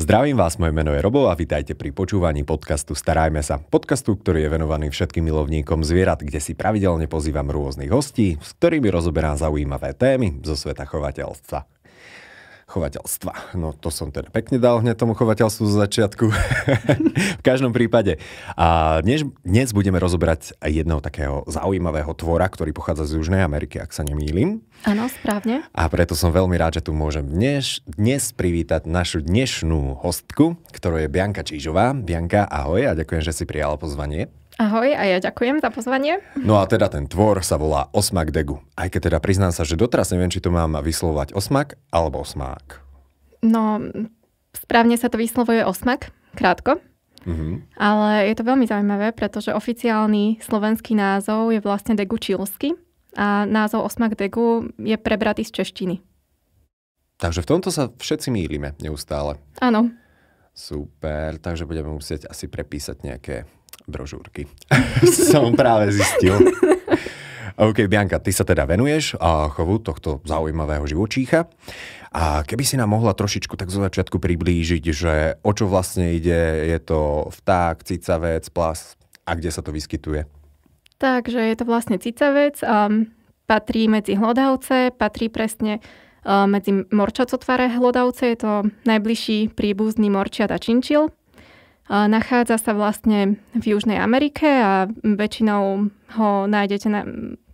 Zdravím vás, moje meno je Robo a vitajte pri počúvaní podcastu Starajme sa. Podcastu, ktorý je venovaný všetkým milovníkom zvierat, kde si pravidelne pozývam rôznych hostí, s ktorými rozoberám zaujímavé témy zo sveta chovateľstva chovateľstva. No to som teda pekne dal hneď tomu chovateľstvu zo začiatku. v každom prípade. A dnes, dnes budeme rozobrať aj jedného takého zaujímavého tvora, ktorý pochádza z Južnej Ameriky, ak sa nemýlim. Áno, správne. A preto som veľmi rád, že tu môžem dnes, dnes privítať našu dnešnú hostku, ktorou je Bianka Čížová. Bianka, ahoj a ďakujem, že si prijala pozvanie. Ahoj a ja ďakujem za pozvanie. No a teda ten tvor sa volá Osmak Degu. Aj keď teda priznám sa, že doteraz neviem, či to mám vyslovať osmak alebo osmák. No, správne sa to vyslovuje osmak, krátko. Mm-hmm. Ale je to veľmi zaujímavé, pretože oficiálny slovenský názov je vlastne Degu Čilsky a názov Osmak Degu je prebratý z češtiny. Takže v tomto sa všetci mýlime neustále. Áno. Super, takže budeme musieť asi prepísať nejaké brožúrky. som práve zistil. OK, Bianka, ty sa teda venuješ a chovu tohto zaujímavého živočícha. A keby si nám mohla trošičku tak zo začiatku priblížiť, že o čo vlastne ide, je to vták, cicavec, plas a kde sa to vyskytuje? Takže je to vlastne cicavec, um, patrí medzi hlodavce, patrí presne um, medzi morčacotvaré hlodavce, je to najbližší príbuzný morčiat a činčil. Nachádza sa vlastne v Južnej Amerike a väčšinou ho nájdete na,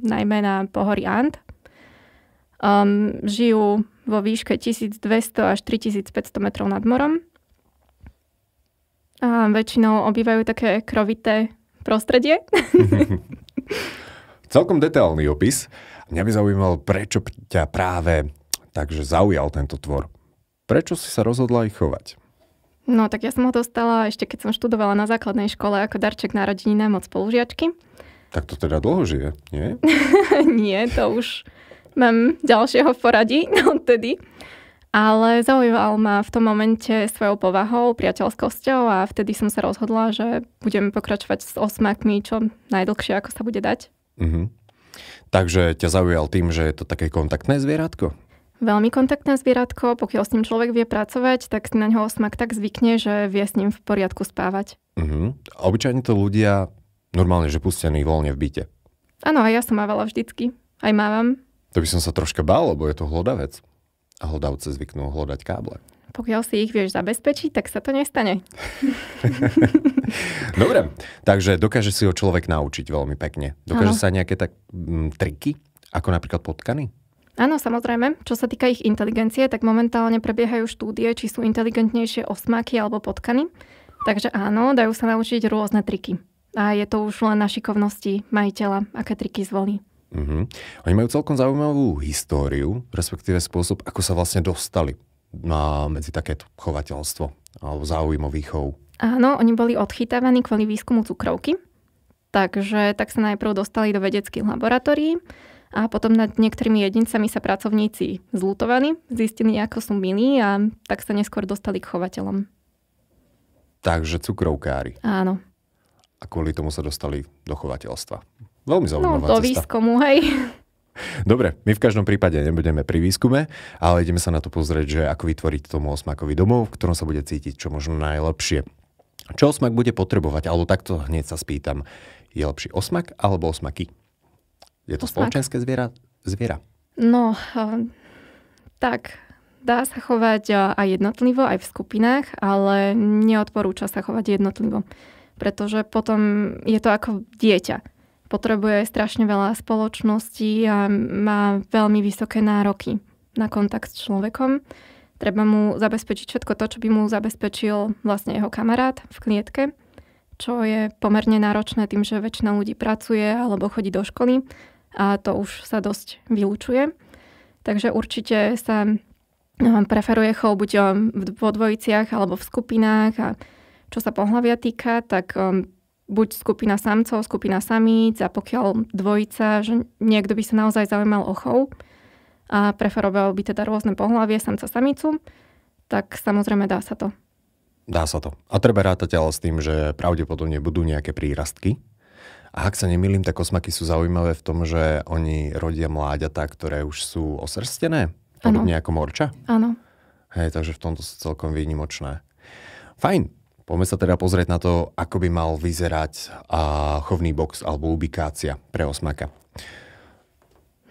najmä na pohorí Ant. Um, žijú vo výške 1200 až 3500 metrov nad morom. A väčšinou obývajú také krovité prostredie. Celkom detailný opis. Mňa by zaujímalo, prečo ťa práve takže zaujal tento tvor. Prečo si sa rozhodla ich chovať? No tak ja som ho dostala ešte keď som študovala na základnej škole ako darček narodeninám moc spolužiačky. Tak to teda dlho žije, nie? nie, to už mám ďalšieho v poradí no, odtedy. Ale zaujíval ma v tom momente svojou povahou, priateľskosťou a vtedy som sa rozhodla, že budem pokračovať s osmakmi čo najdlhšie, ako sa bude dať. Uh-huh. Takže ťa zaujal tým, že je to také kontaktné zvieratko? veľmi kontaktné zvieratko, pokiaľ s ním človek vie pracovať, tak na ňoho smak tak zvykne, že vie s ním v poriadku spávať. Uh-huh. A obyčajne to ľudia normálne, že pustení voľne v byte. Áno, aj ja som mávala vždycky. Aj mávam. To by som sa troška bál, lebo je to hlodavec. A hlodavce zvyknú hľadať káble. Pokiaľ si ich vieš zabezpečiť, tak sa to nestane. Dobre, takže dokáže si ho človek naučiť veľmi pekne. Dokáže ano. sa nejaké tak m, mm, triky, ako napríklad potkany? Áno, samozrejme. Čo sa týka ich inteligencie, tak momentálne prebiehajú štúdie, či sú inteligentnejšie osmaky alebo potkany. Takže áno, dajú sa naučiť rôzne triky. A je to už len na šikovnosti majiteľa, aké triky zvolí. Mm-hmm. Oni majú celkom zaujímavú históriu, respektíve spôsob, ako sa vlastne dostali na, medzi takéto chovateľstvo alebo záujmový chov. Áno, oni boli odchytávaní kvôli výskumu cukrovky, takže tak sa najprv dostali do vedeckých laboratórií a potom nad niektorými jedincami sa pracovníci zlutovaní, zistili, ako sú milí a tak sa neskôr dostali k chovateľom. Takže cukrovkári. Áno. A kvôli tomu sa dostali do chovateľstva. Veľmi no, zaujímavá no, do cesta. výskumu, hej. Dobre, my v každom prípade nebudeme pri výskume, ale ideme sa na to pozrieť, že ako vytvoriť tomu osmakový domov, v ktorom sa bude cítiť čo možno najlepšie. Čo osmak bude potrebovať, alebo takto hneď sa spýtam, je lepší osmak alebo osmaky? Je to spoločenské zviera? zviera? No, tak, dá sa chovať aj jednotlivo, aj v skupinách, ale neodporúča sa chovať jednotlivo, pretože potom je to ako dieťa. Potrebuje strašne veľa spoločnosti a má veľmi vysoké nároky na kontakt s človekom. Treba mu zabezpečiť všetko to, čo by mu zabezpečil vlastne jeho kamarát v klietke, čo je pomerne náročné tým, že väčšina ľudí pracuje alebo chodí do školy a to už sa dosť vylúčuje. Takže určite sa no, preferuje chov buď um, vo dvojiciach alebo v skupinách a čo sa pohľavia týka, tak um, buď skupina samcov, skupina samíc a pokiaľ dvojica, že niekto by sa naozaj zaujímal o chov a preferoval by teda rôzne pohľavie samca samicu, tak samozrejme dá sa to. Dá sa to. A treba rátať ale s tým, že pravdepodobne budú nejaké prírastky, a ak sa nemýlim, tak osmaky sú zaujímavé v tom, že oni rodia mláďatá, ktoré už sú osrstené, podobne ano. ako morča. Áno. Hej, takže v tomto sú celkom výnimočné. Fajn, poďme sa teda pozrieť na to, ako by mal vyzerať a, chovný box alebo ubikácia pre osmaka.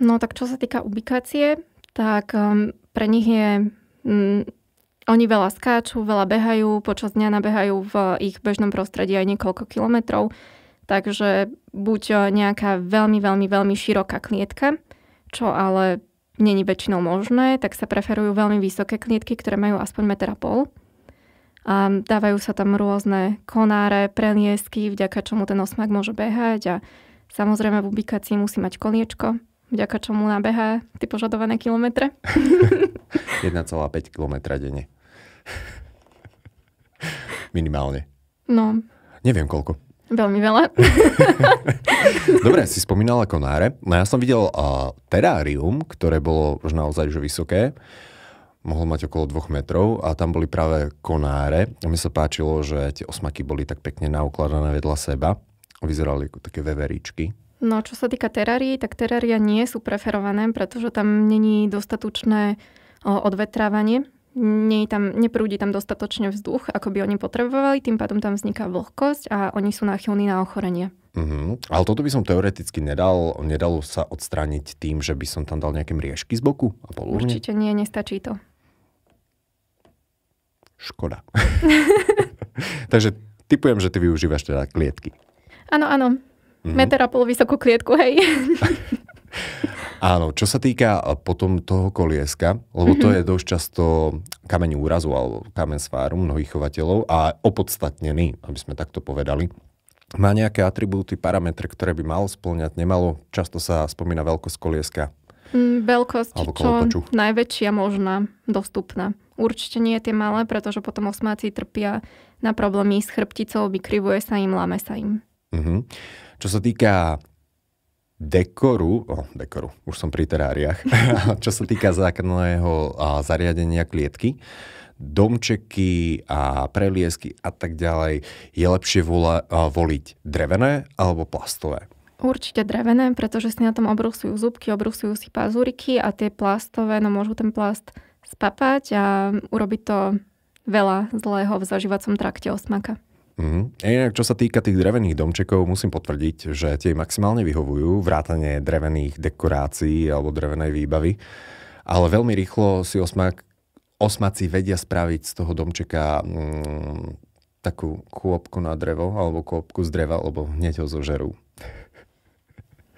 No tak čo sa týka ubikácie, tak um, pre nich je... Mm, oni veľa skáču, veľa behajú, počas dňa nabehajú v ich bežnom prostredí aj niekoľko kilometrov. Takže buď eh, nejaká veľmi, veľmi, veľmi široká klietka, čo ale není väčšinou možné, tak sa preferujú veľmi vysoké klietky, ktoré majú aspoň a pol. A dávajú sa tam rôzne konáre, preliesky, vďaka čomu ten osmak môže behať a samozrejme v ubikácii musí mať koliečko, vďaka čomu nabehá ty požadované kilometre. 1,5 km denne. Minimálne. No. Neviem koľko. Veľmi veľa. Dobre, si spomínala konáre. No ja som videl uh, terárium, ktoré bolo už naozaj že vysoké. Mohlo mať okolo 2 metrov a tam boli práve konáre. A mi sa páčilo, že tie osmaky boli tak pekne naukladané vedľa seba. Vyzerali ako také veveríčky. No, čo sa týka terárií, tak terária nie sú preferované, pretože tam není dostatočné odvetrávanie nie tam, neprúdi tam dostatočne vzduch, ako by oni potrebovali, tým pádom tam vzniká vlhkosť a oni sú náchylní na ochorenie. Mm-hmm. Ale toto by som teoreticky nedal, nedalo sa odstrániť tým, že by som tam dal nejaké mriežky z boku a polúhne. Určite nie, nestačí to. Škoda. Takže typujem, že ty využívaš teda klietky. Áno, áno. Mm-hmm. Meter a pol vysokú klietku, hej. Áno, čo sa týka e, potom toho kolieska, lebo to mhm. je dosť často kameň úrazu alebo kameň sváru mnohých chovateľov a opodstatnený, aby sme takto povedali. Má nejaké atribúty, parametre, ktoré by mal splňať, nemalo. Často sa spomína veľkosť kolieska. Mm, veľkosť, alebo čo najväčšia možná, dostupná. Určite nie tie malé, pretože potom osmáci trpia na problémy s chrbticou, vykrivuje sa im, láme sa im. Mm-hmm. Čo sa týka dekoru, o, dekoru, už som pri teráriách, čo sa týka základného zariadenia klietky, domčeky a preliesky a tak ďalej, je lepšie vola, a, voliť drevené alebo plastové? Určite drevené, pretože si na tom obrusujú zubky, obrusujú si pazúriky a tie plastové, no môžu ten plast spapať a urobiť to veľa zlého v zažívacom trakte osmaka. Mm. Inak, čo sa týka tých drevených domčekov, musím potvrdiť, že tie maximálne vyhovujú, vrátanie drevených dekorácií alebo drevenej výbavy. Ale veľmi rýchlo si osmak, osmaci vedia spraviť z toho domčeka mm, takú kôpku na drevo alebo kôpku z dreva, alebo hneď ho zožerú.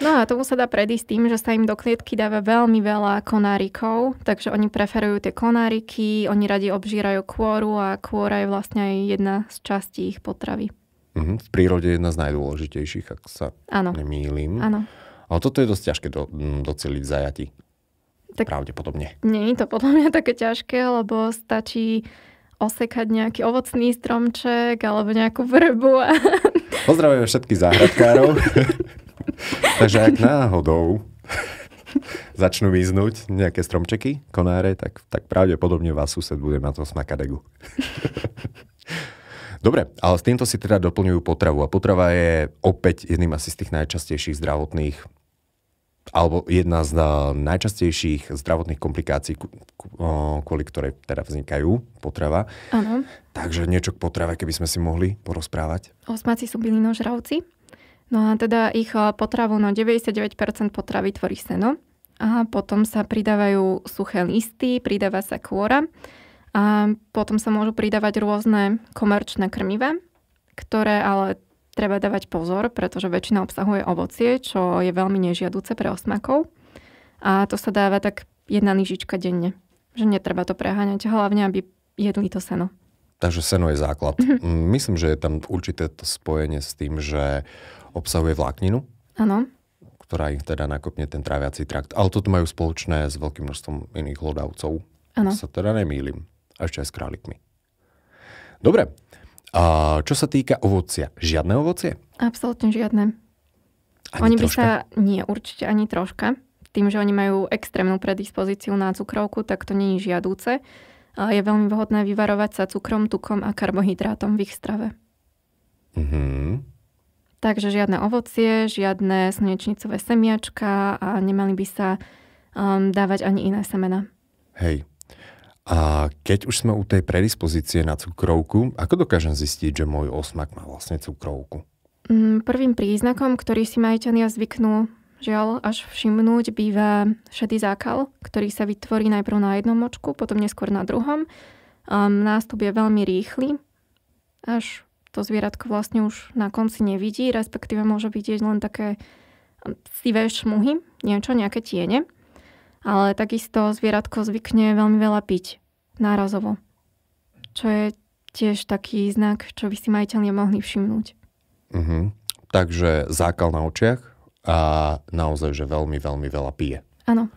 No a tomu sa dá predísť tým, že sa im do klietky dáva veľmi veľa konárikov, takže oni preferujú tie konáriky, oni radi obžírajú kôru a kôra je vlastne aj jedna z častí ich potravy. Mhm, v prírode je jedna z najdôležitejších, ak sa ano. nemýlim. Áno. Ale toto je dosť ťažké do, mm, doceliť zajati. Tak Pravdepodobne. Nie je to podľa mňa také ťažké, lebo stačí osekať nejaký ovocný stromček alebo nejakú vrbu. A... Pozdravujeme všetkých záhradkárov. Takže ak náhodou začnú vyznúť nejaké stromčeky, konáre, tak, tak pravdepodobne vás sused bude mať to smakadegu. Dobre, ale s týmto si teda doplňujú potravu a potrava je opäť jedným asi z tých najčastejších zdravotných alebo jedna z najčastejších zdravotných komplikácií, kvôli ktorej teda vznikajú potrava. Ano. Takže niečo k potrave, keby sme si mohli porozprávať. Osmáci sú bylinožravci No a teda ich eh, potravu, no 99% potravy tvorí seno. A potom sa pridávajú suché listy, pridáva sa kôra. A potom sa môžu pridávať rôzne komerčné krmivé, ktoré ale treba dávať pozor, pretože väčšina obsahuje ovocie, čo je veľmi nežiaduce pre osmakov. A to sa dáva tak jedna lyžička denne. Že netreba to preháňať, hlavne aby jedli to seno. Takže seno je základ. Myslím, že je tam určité to spojenie s tým, že obsahuje vlákninu. Áno ktorá ich teda nakopne ten tráviací trakt. Ale toto majú spoločné s veľkým množstvom iných hlodavcov. Áno. Sa teda nemýlim. A ešte aj s králikmi. Dobre. A čo sa týka ovocia, žiadne ovocie? Absolútne žiadne. Ani oni troška? by sa, nie, určite ani troška. Tým, že oni majú extrémnu predispozíciu na cukrovku, tak to nie je žiadúce. Je veľmi vhodné vyvarovať sa cukrom, tukom a karbohydrátom v ich strave. Mhm. Takže žiadne ovocie, žiadne slnečnicové semiačka a nemali by sa um, dávať ani iné semena. Hej. A keď už sme u tej predispozície na cukrovku, ako dokážem zistiť, že môj osmak má vlastne cukrovku? Mm, prvým príznakom, ktorý si majiteľia zvyknú žiaľ až všimnúť, býva šedý zákal, ktorý sa vytvorí najprv na jednom očku, potom neskôr na druhom. Um, nástup je veľmi rýchly, až to zvieratko vlastne už na konci nevidí, respektíve môže vidieť len také sivé šmuhy, niečo, nejaké tiene. Ale takisto zvieratko zvykne veľmi veľa piť nárazovo, čo je tiež taký znak, čo by si majiteľ nemohli všimnúť. Uh-huh. Takže zákal na očiach a naozaj, že veľmi, veľmi veľa pije. Áno.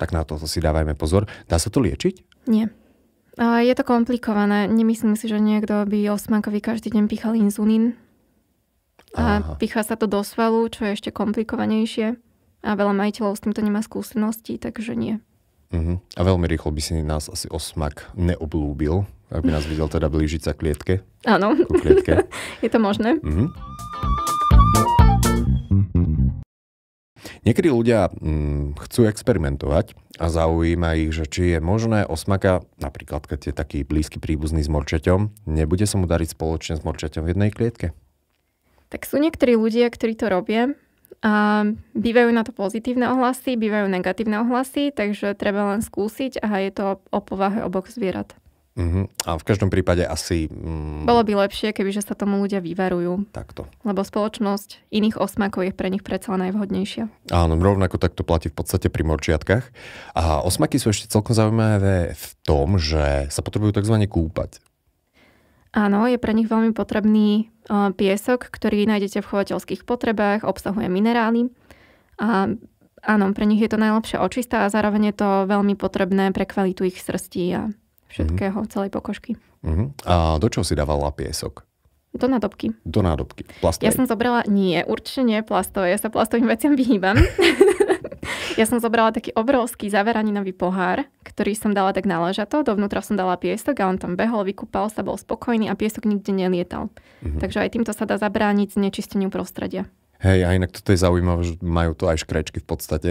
Tak na to si dávajme pozor. Dá sa to liečiť? Nie. Je to komplikované. Nemyslím si, že niekto by osmankovi každý deň pichal inzulín. A Aha. pichá sa to do svalu, čo je ešte komplikovanejšie. A veľa majiteľov s týmto nemá skúsenosti, takže nie. Uh-huh. A veľmi rýchlo by si nás asi osmak neoblúbil, ak by nás videl teda blížiť sa klietke. Áno. Klietke. je to možné. Uh-huh. Niekedy ľudia mm, chcú experimentovať a zaujíma ich, že či je možné osmaka, napríklad keď je taký blízky príbuzný s morčaťom, nebude sa mu dariť spoločne s morčaťom v jednej klietke? Tak sú niektorí ľudia, ktorí to robia. A bývajú na to pozitívne ohlasy, bývajú negatívne ohlasy, takže treba len skúsiť a je to o povahe oboch zvierat. Uh-huh. A v každom prípade asi... Um... Bolo by lepšie, kebyže sa tomu ľudia vyvarujú. Takto. Lebo spoločnosť iných osmakov je pre nich predsa najvhodnejšia. Áno, rovnako tak to platí v podstate pri morčiatkách. A osmaky sú ešte celkom zaujímavé v tom, že sa potrebujú tzv. kúpať. Áno, je pre nich veľmi potrebný e, piesok, ktorý nájdete v chovateľských potrebách, obsahuje minerály. A áno, pre nich je to najlepšia očista a zároveň je to veľmi potrebné pre kvalitu ich srstí a všetkého, mm-hmm. celej pokožky. Mm-hmm. A do čoho si dávala piesok? Do nádobky. Do nádobky. Plastové. Ja som zobrala, nie, určite nie plastové, ja sa plastovým veciam vyhýbam. ja som zobrala taký obrovský zaveraninový pohár, ktorý som dala tak náležato, dovnútra som dala piesok a on tam behol, vykúpal sa, bol spokojný a piesok nikde nelietal. Mm-hmm. Takže aj týmto sa dá zabrániť znečisteniu prostredia. Hej, a inak toto je zaujímavé, že majú to aj škrečky v podstate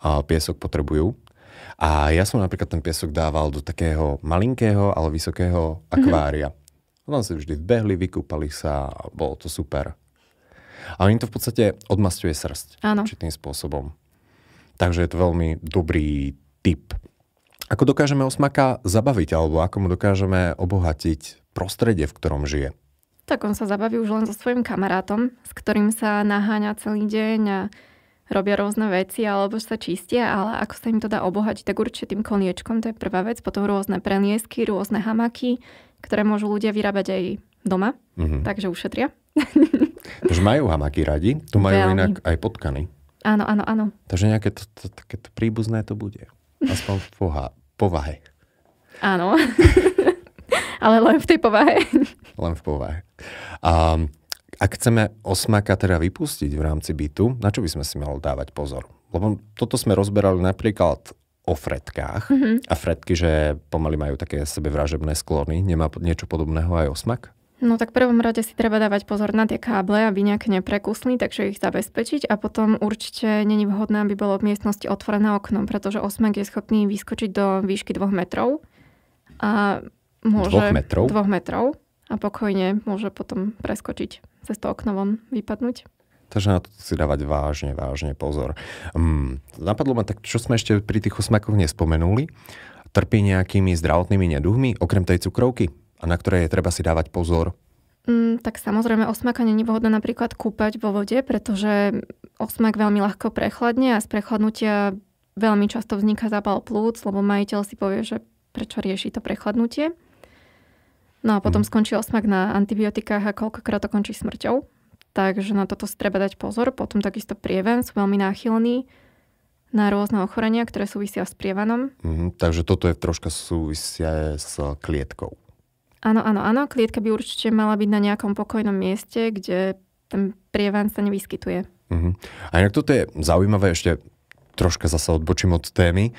a piesok potrebujú, a ja som napríklad ten piesok dával do takého malinkého, ale vysokého mhm. akvária. Mm-hmm. Tam sa vždy vbehli, vykúpali sa a bolo to super. A im to v podstate odmastuje srst Áno. určitým spôsobom. Takže je to veľmi dobrý tip. Ako dokážeme osmaka zabaviť, alebo ako mu dokážeme obohatiť prostredie, v ktorom žije? Tak on sa zabaví už len so svojím kamarátom, s ktorým sa naháňa celý deň a robia rôzne veci alebo sa čistia, ale ako sa im to dá obohať, tak určite tým koniečkom, to je prvá vec, potom rôzne preniesky, rôzne hamaky, ktoré môžu ľudia vyrábať aj doma, mm-hmm. takže ušetria. Takže majú hamaky radi, tu majú Veľmi. inak aj potkany. Áno, áno, áno. Takže nejaké to, to, to príbuzné to bude. Aspoň v poha, povahe. Áno. Ale len v tej povahe. len v povahe. Um, ak chceme osmaka teda vypustiť v rámci bytu, na čo by sme si mali dávať pozor? Lebo toto sme rozberali napríklad o fretkách. Mm-hmm. A fretky, že pomaly majú také sebevražebné sklony. Nemá niečo podobného aj osmak? No tak v prvom rade si treba dávať pozor na tie káble, aby nejak neprekusli, takže ich zabezpečiť a potom určite není vhodné, aby bolo v miestnosti otvorené okno, pretože osmak je schopný vyskočiť do výšky 2 metrov a môže... Dvoch metrov? Dvoch metrov a pokojne môže potom preskočiť cez to okno von vypadnúť. Takže na to si dávať vážne, vážne pozor. Um, napadlo ma tak, čo sme ešte pri tých osmakoch nespomenuli. Trpí nejakými zdravotnými neduhmi, okrem tej cukrovky, a na ktoré je treba si dávať pozor? Mm, tak samozrejme osmaka není vhodné napríklad kúpať vo vode, pretože osmak veľmi ľahko prechladne a z prechladnutia veľmi často vzniká zápal plúc, lebo majiteľ si povie, že prečo rieši to prechladnutie. No a potom mhm. skončí osmak na antibiotikách a koľkokrát to končí smrťou. Takže na toto si treba dať pozor. Potom takisto prieven sú veľmi náchylní na rôzne ochorenia, ktoré súvisia s prievanom. Mm, takže toto je troška súvisia s klietkou. Áno, áno, áno. Klietka by určite mala byť na nejakom pokojnom mieste, kde ten prievan sa nevyskytuje. Mm-hmm. A inak toto je zaujímavé ešte troška zase odbočím od témy,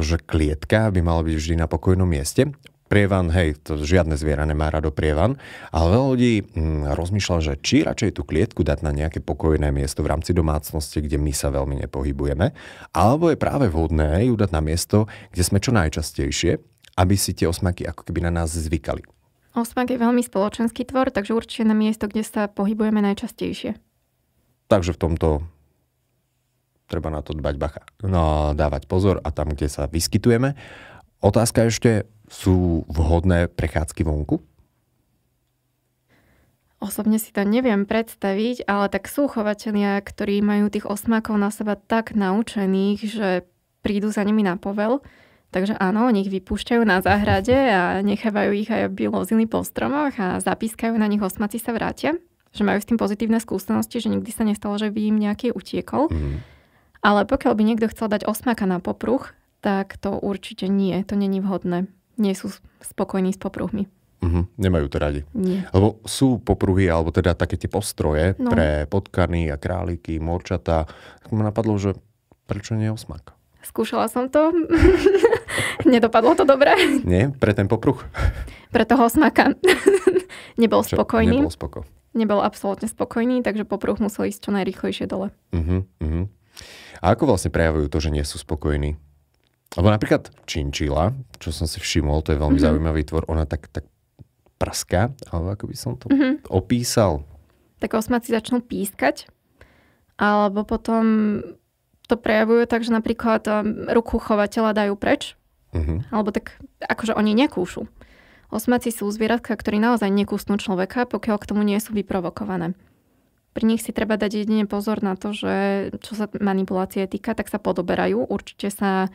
že klietka by mala byť vždy na pokojnom mieste prievan, hej, to žiadne zviera nemá rado prievan, ale veľa ľudí mm, rozmýšľa, že či radšej tú klietku dať na nejaké pokojné miesto v rámci domácnosti, kde my sa veľmi nepohybujeme, alebo je práve vhodné ju dať na miesto, kde sme čo najčastejšie, aby si tie osmaky ako keby na nás zvykali. Osmak je veľmi spoločenský tvor, takže určite na miesto, kde sa pohybujeme najčastejšie. Takže v tomto treba na to dbať bacha. No, dávať pozor a tam, kde sa vyskytujeme. Otázka ešte, sú vhodné prechádzky vonku? Osobne si to neviem predstaviť, ale tak sú chovatelia, ktorí majú tých osmákov na seba tak naučených, že prídu za nimi na povel. Takže áno, ich vypúšťajú na záhrade a nechávajú ich aj aby lozili po stromoch a zapískajú na nich osmaci sa vrátia. Že majú s tým pozitívne skúsenosti, že nikdy sa nestalo, že by im nejaký utiekol. Mm. Ale pokiaľ by niekto chcel dať osmaka na popruch, tak to určite nie, to není vhodné nie sú spokojní s popruhmi. Uh-huh. Nemajú to radi. Nie. Lebo sú popruhy, alebo teda také tie postroje no. pre potkany a králiky, morčata. Tak ma napadlo, že prečo nie osmak? Skúšala som to. Nedopadlo to dobre. Nie? Pre ten popruh? Pre toho osmaka. nebol Čo? spokojný. Nebol spoko. Nebol absolútne spokojný, takže popruh musel ísť čo najrychlejšie dole. Uh-huh, uh-huh. A ako vlastne prejavujú to, že nie sú spokojní? Lebo napríklad činčila, čo som si všimol, to je veľmi mm-hmm. zaujímavý tvor, ona tak, tak prská, alebo ako by som to mm-hmm. opísal. Tak osmaci začnú pískať, alebo potom to prejavujú tak, že napríklad um, ruku chovateľa dajú preč, mm-hmm. alebo tak akože oni nekúšu. Osmaci sú zvieratka, ktorí naozaj nekúsnú človeka, pokiaľ k tomu nie sú vyprovokované. Pri nich si treba dať jedine pozor na to, že čo sa manipulácie týka, tak sa podoberajú. Určite sa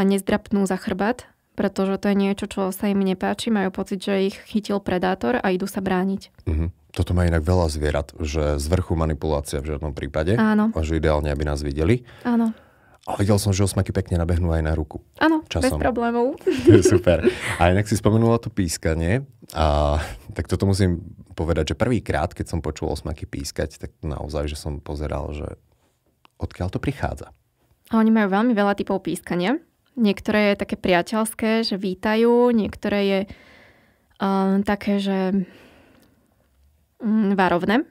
nezdrapnú za chrbát, pretože to je niečo, čo sa im nepáči, majú pocit, že ich chytil predátor a idú sa brániť. Mm-hmm. Toto má inak veľa zvierat, že z vrchu manipulácia v žiadnom prípade. Áno. A že ideálne, aby nás videli. Áno. A videl som, že osmaky pekne nabehnú aj na ruku. Áno, Časom. bez problémov. Super. A inak si spomenula to pískanie. A, tak toto musím povedať, že prvýkrát, keď som počul osmaky pískať, tak naozaj, že som pozeral, že odkiaľ to prichádza. A oni majú veľmi veľa typov pískania. Niektoré je také priateľské, že vítajú, niektoré je uh, také, že um, varovné.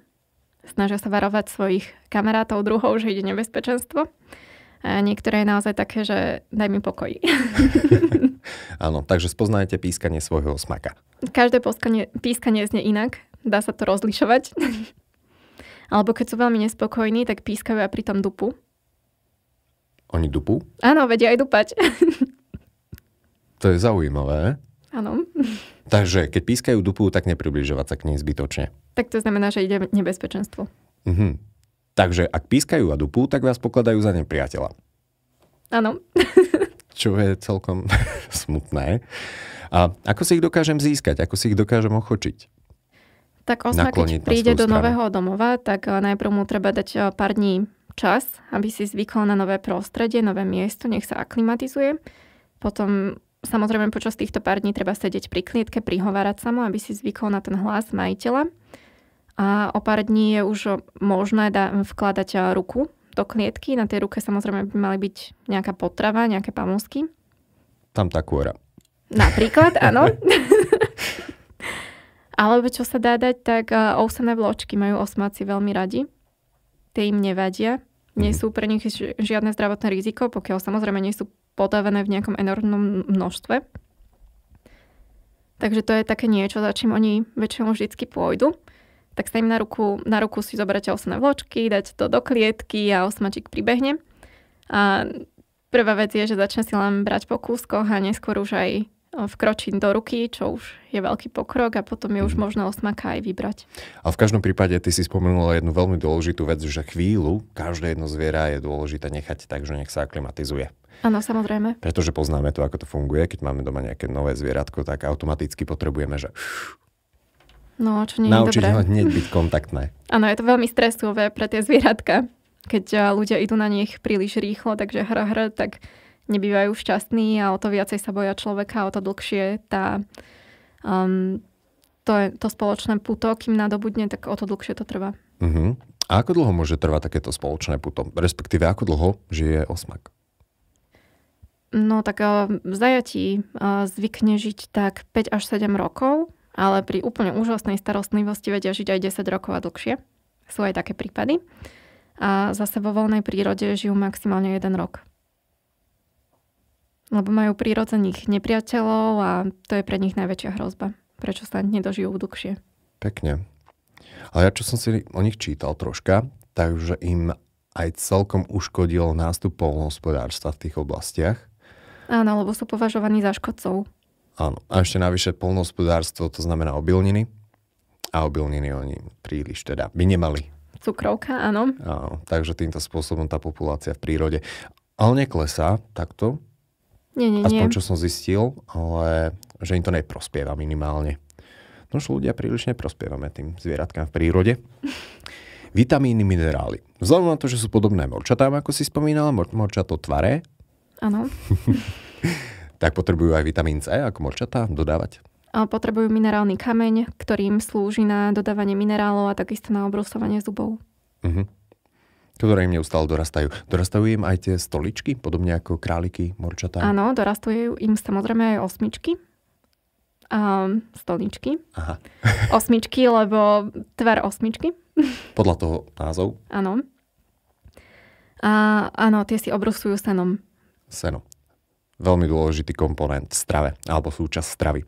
Snažia sa varovať svojich kamarátov, druhov, že ide nebezpečenstvo. A niektoré je naozaj také, že daj mi pokoj. Áno, takže spoznajete pískanie svojho smaka. Každé pískanie, pískanie znie inak, dá sa to rozlišovať. Alebo keď sú veľmi nespokojní, tak pískajú a pritom dupu. Oni dupú? Áno, vedia aj dupať. to je zaujímavé. Áno. Takže keď pískajú dupu, tak nepribližovať sa k nej zbytočne. Tak to znamená, že ide nebezpečenstvo. Mhm. Takže ak pískajú a dupú, tak vás pokladajú za nepriateľa. Áno. Čo je celkom smutné. A ako si ich dokážem získať? Ako si ich dokážem ochočiť? Tak osma, keď príde do stranu. nového domova, tak eh, najprv mu treba dať eh, pár dní čas, aby si zvykol na nové prostredie, nové miesto, nech sa aklimatizuje. Potom samozrejme počas týchto pár dní treba sedieť pri klietke, prihovárať sa mu, aby si zvykol na ten hlas majiteľa. A o pár dní je už možné vkladať ruku do klietky. Na tej ruke samozrejme by mali byť nejaká potrava, nejaké pamúsky. Tam tá kôra. Napríklad, áno. Alebo čo sa dá dať, tak ousené vločky majú osmáci veľmi radi tie im nevadia, nie mhm. sú pre nich žiadne zdravotné riziko, pokiaľ samozrejme nie sú podávané v nejakom enormnom množstve. Takže to je také niečo, za čím oni väčšinou vždycky pôjdu. Tak sa im na ruku, na ruku si zoberete osné vločky, dať to do klietky a osmačik pribehne. A prvá vec je, že začne si len brať po kúskoch a neskôr už aj vkročiť do ruky, čo už je veľký pokrok a potom je už mhm. možno osmaka aj vybrať. A v každom prípade ty si spomenula jednu veľmi dôležitú vec, že chvíľu každé jedno zviera je dôležité nechať tak, že nech sa aklimatizuje. Áno, samozrejme. Pretože poznáme to, ako to funguje. Keď máme doma nejaké nové zvieratko, tak automaticky potrebujeme, že No, čo nie je Naučiť dobré. ho hneď byť kontaktné. Áno, je to veľmi stresové pre tie zvieratka. Keď ľudia idú na nich príliš rýchlo, takže hra hra, tak nebývajú šťastní a o to viacej sa boja človeka, o to dlhšie tá, um, to, je, to spoločné puto, kým nadobudne, tak o to dlhšie to trvá. Uh-huh. A ako dlho môže trvať takéto spoločné puto? Respektíve, ako dlho žije osmak? No tak uh, v zajatí uh, zvykne žiť tak 5 až 7 rokov, ale pri úplne úžasnej starostlivosti vedia žiť aj 10 rokov a dlhšie. Sú aj také prípady. A zase vo voľnej prírode žijú maximálne jeden rok lebo majú prírodzených nepriateľov a to je pre nich najväčšia hrozba. Prečo sa nedožijú dlhšie. Pekne. Ale ja čo som si o nich čítal troška, takže im aj celkom uškodil nástup polnohospodárstva v tých oblastiach. Áno, lebo sú považovaní za škodcov. Áno. A ešte navyše polnohospodárstvo, to znamená obilniny. A obilniny oni príliš teda by nemali. Cukrovka, áno. Áno, takže týmto spôsobom tá populácia v prírode. Ale neklesá takto, nie, nie, Aspoň, čo som zistil, ale že im to neprospieva minimálne. už no, ľudia príliš neprospievame tým zvieratkám v prírode. Vitamíny, minerály. Vzhľadom na to, že sú podobné morčatám, ako si spomínala, mor- morčato tvare. Áno. tak potrebujú aj vitamín C ako morčatá dodávať. Potrebujú minerálny kameň, ktorým slúži na dodávanie minerálov a takisto na obrusovanie zubov. Uh-huh ktoré im neustále dorastajú. Dorastajú im aj tie stoličky, podobne ako králiky, morčatá? Áno, dorastujú im samozrejme aj osmičky. Um, stoličky. Aha. osmičky, lebo tvar osmičky. Podľa toho názov? Áno. A, áno, tie si obrusujú senom. Seno. Veľmi dôležitý komponent v strave, alebo súčasť stravy.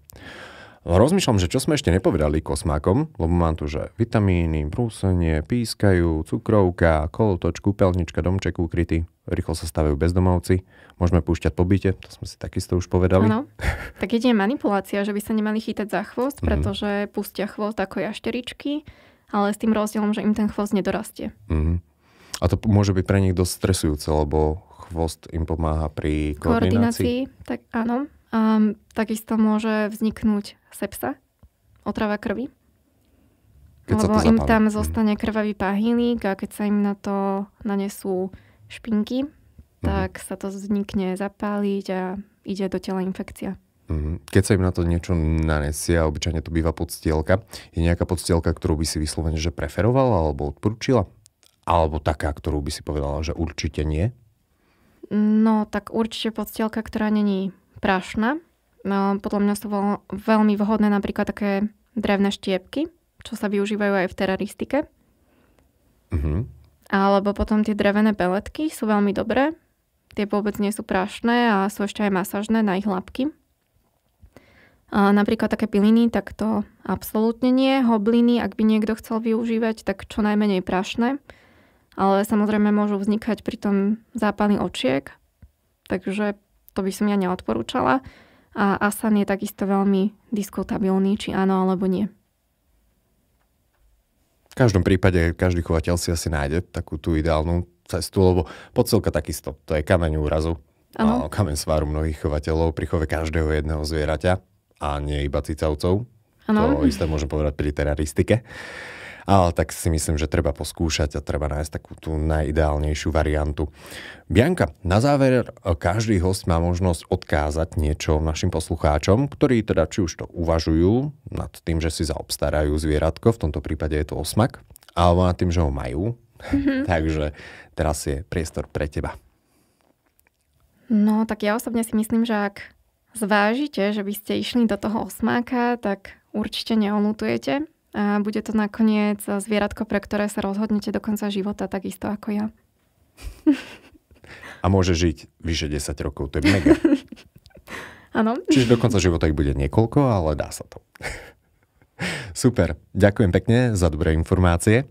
Rozmýšľam, že čo sme ešte nepovedali kosmákom, lebo mám tu, že vitamíny, brúsenie, pískajú, cukrovka, kolotoč, kúpeľnička, domček ukrytý, rýchlo sa stavajú bezdomovci, môžeme púšťať po byte, to sme si takisto už povedali. Áno, tak je manipulácia, že by sa nemali chytať za chvost, mhm. pretože mm. pustia chvost ako jašteričky, ale s tým rozdielom, že im ten chvost nedorastie. Mm. A to môže byť pre nich dosť stresujúce, lebo chvost im pomáha pri koordinácii. koordinácii tak áno. Um, takisto môže vzniknúť sepsa, otrava krvi. Keď lebo im tam mhm. zostane krvavý pahýlik a keď sa im na to nanesú špinky, mm-hmm. tak sa to vznikne zapáliť a ide do tela infekcia. Mhm. Keď sa im na to niečo a obyčajne to býva podstielka, je nejaká podstielka, ktorú by si vyslovene že preferovala alebo odporúčila? Alebo taká, ktorú by si povedala, že určite nie? No, tak určite podstielka, ktorá není prašná. No, podľa mňa sú veľmi vhodné napríklad také drevné štiepky, čo sa využívajú aj v teraristike. Uh-huh. Alebo potom tie drevené peletky sú veľmi dobré. Tie vôbec nie sú prašné a sú ešte aj masažné na ich hlapky. A napríklad také piliny, tak to absolútne nie. Hobliny, ak by niekto chcel využívať, tak čo najmenej prašné. Ale samozrejme môžu vznikať pri tom zápaly očiek. Takže to by som ja neodporúčala. A Asan je takisto veľmi diskutabilný, či áno alebo nie. V každom prípade každý chovateľ si asi nájde takú tú ideálnu cestu, lebo podcelka takisto, to je kameň úrazu. Ano. A kameň sváru mnohých chovateľov pri chove každého jedného zvieraťa a nie iba cicavcov. Ano. To isté môžem povedať pri teraristike ale tak si myslím, že treba poskúšať a treba nájsť takú tú najideálnejšiu variantu. Bianka, na záver každý host má možnosť odkázať niečo našim poslucháčom, ktorí teda či už to uvažujú nad tým, že si zaobstarajú zvieratko, v tomto prípade je to osmak, alebo nad tým, že ho majú. Mm-hmm. Takže teraz je priestor pre teba. No, tak ja osobne si myslím, že ak zvážite, že by ste išli do toho osmáka, tak určite neolutujete a bude to nakoniec zvieratko, pre ktoré sa rozhodnete do konca života, takisto ako ja. A môže žiť vyše 10 rokov, to je mega. Áno. Čiže do konca života ich bude niekoľko, ale dá sa to. Super, ďakujem pekne za dobré informácie.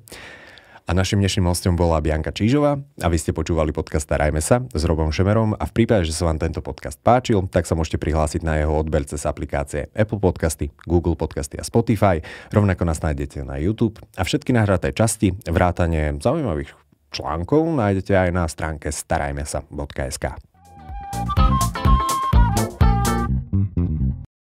A našim dnešným hostom bola Bianka Čížová a vy ste počúvali podcast Starajme sa s Robom Šemerom a v prípade, že sa vám tento podcast páčil, tak sa môžete prihlásiť na jeho odber cez aplikácie Apple Podcasty, Google Podcasty a Spotify. Rovnako nás nájdete na YouTube a všetky nahraté časti, vrátane zaujímavých článkov nájdete aj na stránke starajmesa.sk. thank you